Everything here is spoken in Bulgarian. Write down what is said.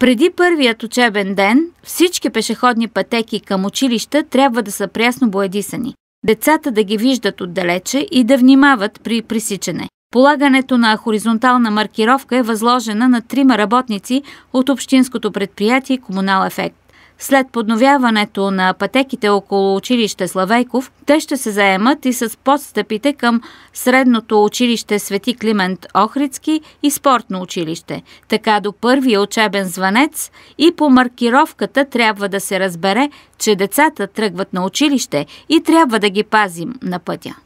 Преди първият учебен ден всички пешеходни пътеки към училища трябва да са прясно боядисани. Децата да ги виждат отдалече и да внимават при пресичане. Полагането на хоризонтална маркировка е възложена на трима работници от общинското предприятие Комунал Ефект. След подновяването на пътеките около училище Славейков, те ще се заемат и с подстъпите към средното училище Свети Климент Охридски и спортно училище. Така до първия учебен звънец и по маркировката трябва да се разбере, че децата тръгват на училище и трябва да ги пазим на пътя.